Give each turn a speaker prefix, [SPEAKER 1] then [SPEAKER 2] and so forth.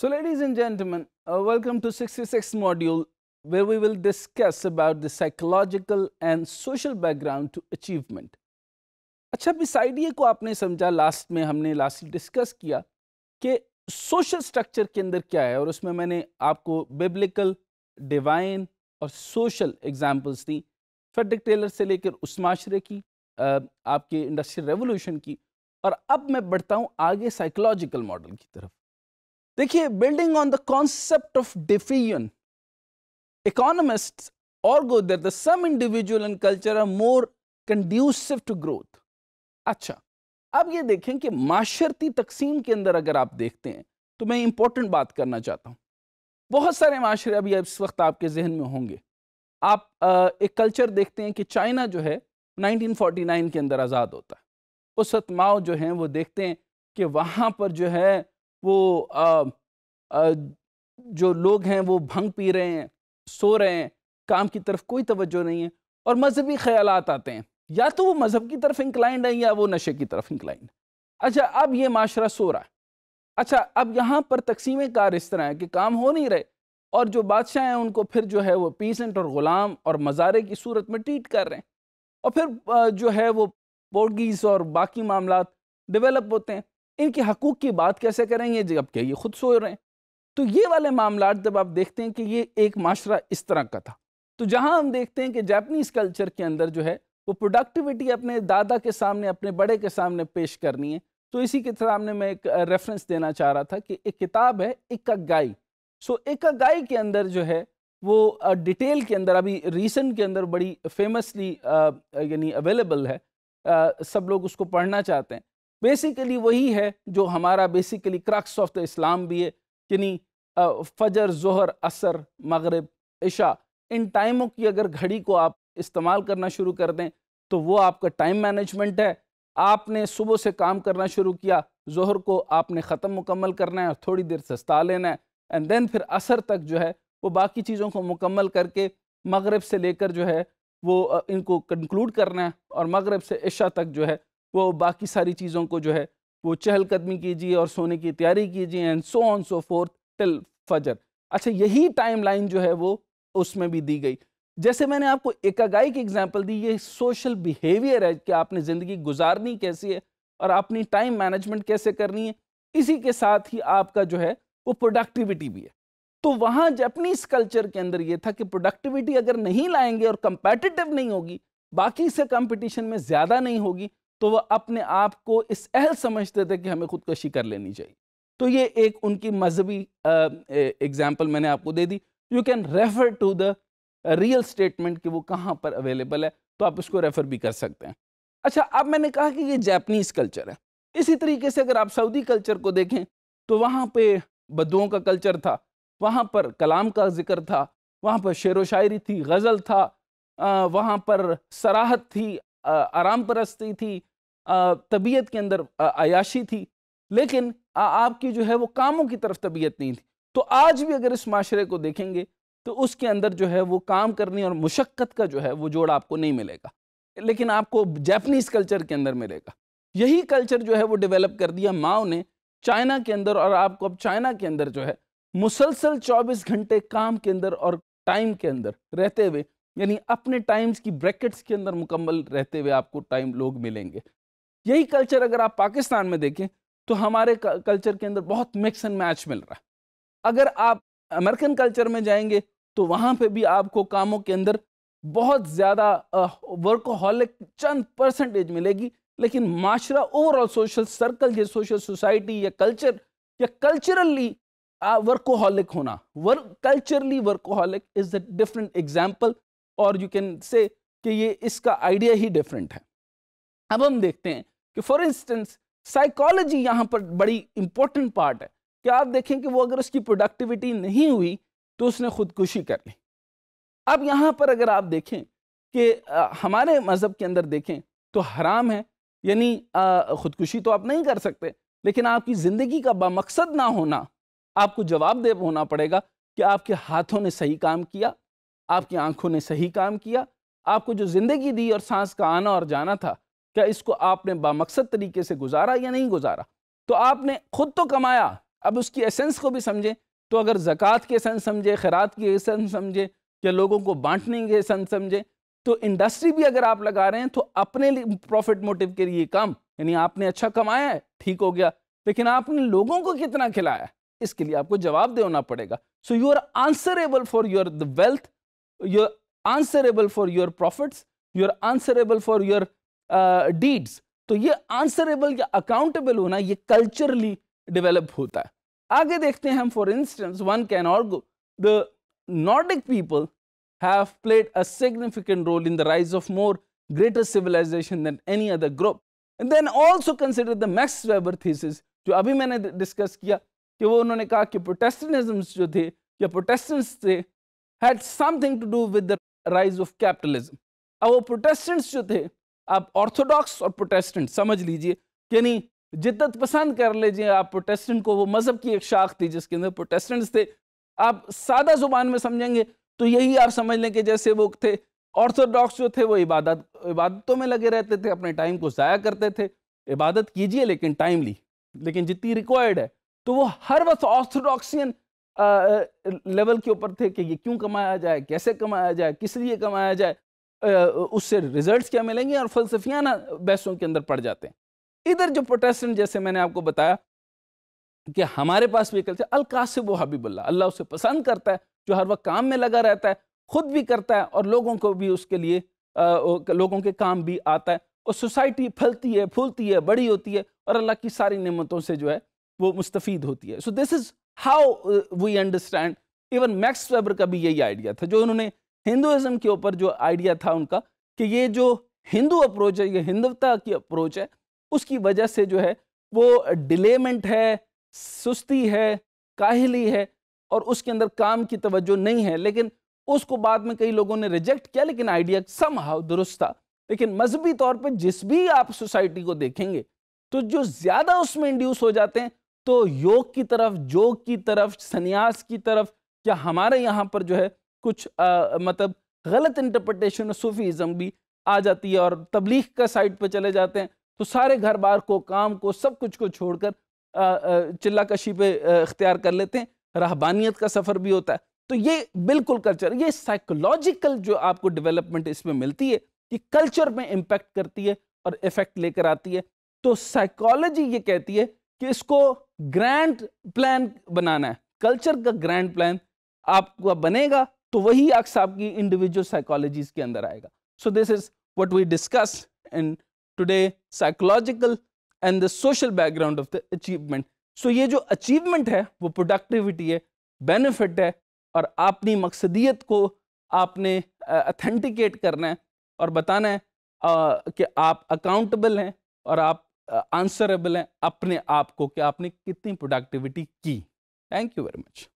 [SPEAKER 1] So ladies and gentlemen, uh, welcome to 66th module where we will discuss about the psychological and social background to achievement. अच्छा इस idea को आपने समझा last में हमने last discuss किया कि सोशल स्ट्रक्चर के अंदर क्या है और उसमें मैंने आपको बिब्लिकल डिवाइन और सोशल एग्जांपल्स दी फेडरिक टेलर से लेकर उस माशरे की आपके इंडस्ट्रियल रेवोल्यूशन की और अब मैं बढ़ता हूँ आगे साइकोलॉजिकल मॉडल की तरफ देखिए building on the concept of डिफियन economists और that the some individual and culture are more conducive to growth अच्छा अब ये देखें कि माशरती तकसीम के अंदर अगर आप देखते हैं तो मैं इंपॉर्टेंट बात करना चाहता हूँ बहुत सारे माशरे अभी इस वक्त आपके जहन में होंगे आप आ, एक कल्चर देखते हैं कि चाइना जो है 1949 के अंदर आज़ाद होता है उस वक्त माओ जो हैं वो देखते हैं कि वहाँ पर जो है वो आ, आ, जो लोग हैं वो भंग पी रहे हैं सो रहे हैं काम की तरफ कोई तवज्जो नहीं है और मजहबी ख्याल आते हैं या तो वो मज़हब की तरफ इंक्लाइंड है या वो नशे की तरफ इंक्लाइंड अच्छा अब ये माशरा सो रहा है अच्छा अब यहाँ पर तकसीम कार इस तरह है कि काम हो नहीं रहे और जो बादशाह हैं उनको फिर जो है वो पीसेंट और ग़ुलाम और मज़ारे की सूरत में ट्रीट कर रहे हैं और फिर जो है वो पोर्गीज़ और बाकी मामला डेवलप होते हैं इनके हकूक़ की बात कैसे करेंगे क्या ये खुद सो रहे हैं तो ये वाले मामला जब आप देखते हैं कि ये एक माशरा इस तरह का था तो जहाँ हम देखते हैं कि जापनीज़ कल्चर के अंदर जो है वो प्रोडक्टिविटी अपने दादा के सामने अपने बड़े के सामने पेश करनी है तो इसी के सामने मैं एक रेफरेंस देना चाह रहा था कि एक किताब है इक्का गाई सो इक्का गाई के अंदर जो है वो डिटेल के अंदर अभी रिसेंट के अंदर बड़ी फेमसली यानी अवेलेबल है आ, सब लोग उसको पढ़ना चाहते हैं बेसिकली वही है जो हमारा basically crux of the Islam भी है यानी फजर जहर असर मगरब इशा इन टाइमों की अगर घड़ी को आप इस्तेमाल करना शुरू कर दें तो वो आपका टाइम मैनेजमेंट है आपने सुबह से काम करना शुरू किया जहर को आपने ख़त्म मुकम्मल करना है और थोड़ी देर सस्ता लेना है एंड देन फिर असर तक जो है वो बाकी चीज़ों को मुकम्मल करके मगरब से लेकर जो है वो इनको कंक्लूड करना है और मगरब से इशा तक जो है वो बाकी सारी चीज़ों को जो है वो चहलकदमी कीजिए और सोने की तैयारी कीजिए and so on so forth till फजर अच्छा यही टाइम लाइन जो है वो उसमें भी दी गई जैसे मैंने आपको एकागाई की एग्जाम्पल दी ये सोशल बिहेवियर है कि आपने ज़िंदगी गुजारनी कैसी है और अपनी टाइम मैनेजमेंट कैसे करनी है इसी के साथ ही आपका जो है वो प्रोडक्टिविटी भी है तो वहाँ जैपनीज कल्चर के अंदर ये था कि प्रोडक्टिविटी अगर नहीं लाएंगे और कंपेटिटिव नहीं होगी बाकी से कंपटीशन में ज़्यादा नहीं होगी तो वह अपने आप को इस अहल समझते थे कि हमें खुदकशी कर लेनी चाहिए तो ये एक उनकी मजहबी एग्ज़ाम्पल मैंने आपको दे दी you can refer to the real statement कि वो कहाँ पर अवेलेबल है तो आप उसको रेफ़र भी कर सकते हैं अच्छा अब मैंने कहा कि ये जैपनीज़ कल्चर है इसी तरीके से अगर आप सऊदी कल्चर को देखें तो वहाँ पे बदुओं का कल्चर था वहाँ पर कलाम का जिक्र था वहाँ पर शेर व शायरी थी गज़ल था वहाँ पर सराहत थी आराम परस्ती थी तबीयत के अंदर आयाशी थी लेकिन आपकी जो है वो कामों की तरफ तबीयत नहीं थी तो आज भी अगर इस माशरे को देखेंगे तो उसके अंदर जो है वो काम करने और मुशक्क़त का जो है वो जोड़ आपको नहीं मिलेगा लेकिन आपको जैपनीज़ कल्चर के अंदर मिलेगा यही कल्चर जो है वो डेवलप कर दिया माओ ने चाइना के अंदर और आपको अब चाइना के अंदर जो है मुसलसल 24 घंटे काम के अंदर और टाइम के अंदर रहते हुए यानी अपने टाइम्स की ब्रैकेट्स के अंदर मुकम्मल रहते हुए आपको टाइम लोग मिलेंगे यही कल्चर अगर आप पाकिस्तान में देखें तो हमारे कल्चर के अंदर बहुत मिक्स एंड मैच मिल रहा है अगर आप अमेरिकन कल्चर में जाएंगे तो वहाँ पे भी आपको कामों के अंदर बहुत ज़्यादा वर्कोहॉलिक चंद परसेंटेज मिलेगी लेकिन माशरा ओवरऑल सोशल सर्कल या सोशल सोसाइटी या कल्चर या कल्चरली वर्कोहॉलिक होना work culturally workaholic is a different example और यू कैन से कि ये इसका आइडिया ही डिफरेंट है अब हम देखते हैं कि फॉर इंस्टेंस साइकोलॉजी यहाँ पर बड़ी इंपॉर्टेंट पार्ट है कि आप देखें कि वो अगर उसकी प्रोडक्टिविटी नहीं हुई तो उसने खुदकुशी कर ली अब यहाँ पर अगर आप देखें कि हमारे मज़हब के अंदर देखें तो हराम है यानी ख़ुदकुशी तो आप नहीं कर सकते लेकिन आपकी ज़िंदगी का बामकसद ना होना आपको जवाब दे होना पड़ेगा कि आपके हाथों ने सही काम किया आपकी आंखों ने सही काम किया आपको जो ज़िंदगी दी और सांस का आना और जाना था क्या इसको आपने बामकसद तरीके से गुजारा या नहीं गुजारा तो आपने खुद तो कमाया अब उसकी एसेंस को भी समझें तो अगर ज़क़़त के एसेंस समझे खैरात के एसेंस समझे या लोगों को बांटने के एसेंस समझे तो इंडस्ट्री भी अगर आप लगा रहे हैं तो अपने लिए प्रॉफिट मोटिव के लिए कम यानी आपने अच्छा कमाया है ठीक हो गया लेकिन आपने लोगों को कितना खिलाया इसके लिए आपको जवाब देना पड़ेगा so you are answerable for your wealth you are answerable for your profits you are answerable for your uh, deeds तो ये answerable या accountable होना ये culturally developed, होता है आगे देखते हैं हम for instance one can argue the Nordic people have played a significant role in the rise of more greater civilization than any other group and then also consider the Max Weber thesis जो अभी मैंने discuss किया कि वो उन्होंने Protestantism जो थे या Protestants had something to do with the rise of capitalism. अब वो प्रोटेस्टेंट्स जो थे आप ऑर्थोडॉक्स और प्रोटेस्टेंट समझ लीजिए यानी जिद्दत पसंद कर लीजिए आप प्रोटेस्टेंट को वो मज़हब की एक शाख थी जिसके अंदर प्रोटेस्टेंट्स थे आप सादा ज़ुबान में समझेंगे तो यही आप समझ लें कि जैसे वो थे ऑर्थोडॉक्स जो थे वो इबादत इबादतों में लगे रहते थे अपने टाइम को ज़ाया करते थे इबादत कीजिए लेकिन टाइमली लेकिन जितनी रिक्वायर्ड है तो वो हर वक्त ऑर्थोडॉक्सियन लेवल के ऊपर थे कि ये क्यों कमाया जाए कैसे कमाया जाए किस लिए कमाया जाए उससे रिजल्ट्स क्या मिलेंगे और फलसफियाना बहसों के अंदर पड़ जाते हैं इधर जो प्रोटेस्टेंट जैसे मैंने आपको बताया कि हमारे पास भी कल्चर अलकासिब हबीबुल्ला अल्लाह उसे पसंद करता है जो हर वक्त काम में लगा रहता है खुद भी करता है और लोगों को भी उसके लिए लोगों के काम भी आता है और सोसाइटी फलती है फूलती है बड़ी होती है और अल्लाह की सारी नमतों से जो है वो मुस्तफ़ होती है so this is how we understand even Max Weber का भी यही आइडिया था जो उन्होंने हिंदुज़म के ऊपर जो आइडिया था उनका कि ये जो हिंदू अप्रोच है ये हिंदवता की अप्रोच है उसकी वजह से जो है वो डिलेमेंट है सुस्ती है काहली है और उसके अंदर काम की तवज्जो नहीं है लेकिन उसको बाद में कई लोगों ने रिजेक्ट किया लेकिन आइडिया सम हाउ दुरुस्त था लेकिन मजहबी तौर पर जिस भी आप सोसाइटी को देखेंगे तो जो ज़्यादा उसमें इंड्यूस हो जाते हैं तो योग की तरफ जोग की तरफ संन्यास की तरफ क्या हमारे यहाँ पर जो है कुछ आ, मतलब गलत इंटरप्रटेशन सूफीज़म भी आ जाती है और तबलीग का साइड पर चले जाते हैं तो सारे घर बार को काम को सब कुछ को छोड़कर चिल्ला कशी पे इख्तियार कर लेते हैं रहबानियत का सफ़र भी होता है तो ये बिल्कुल कल्चर ये साइकोलॉजिकल जो आपको डेवलपमेंट इसमें मिलती है कि कल्चर में इम्पेक्ट करती है और इफ़ेक्ट लेकर आती है तो साइकोलॉजी ये कहती है कि इसको ग्रैंड प्लान बनाना है कल्चर का ग्रैंड प्लान आपका बनेगा तो वही अक्स आपकी इंडिविजुअल साइकोलॉजीज के अंदर आएगा so this is what we discuss in today psychological and the social background of the achievement so ये जो अचीवमेंट है वो प्रोडक्टिविटी है बेनिफिट है और अपनी मकसदियत को आपने अथेंटिकेट करना है और बताना है कि आप अकाउंटेबल हैं और आप आंसरेबल हैं अपने आप को कि आपने कितनी प्रोडक्टिविटी की थैंक यू वेरी मच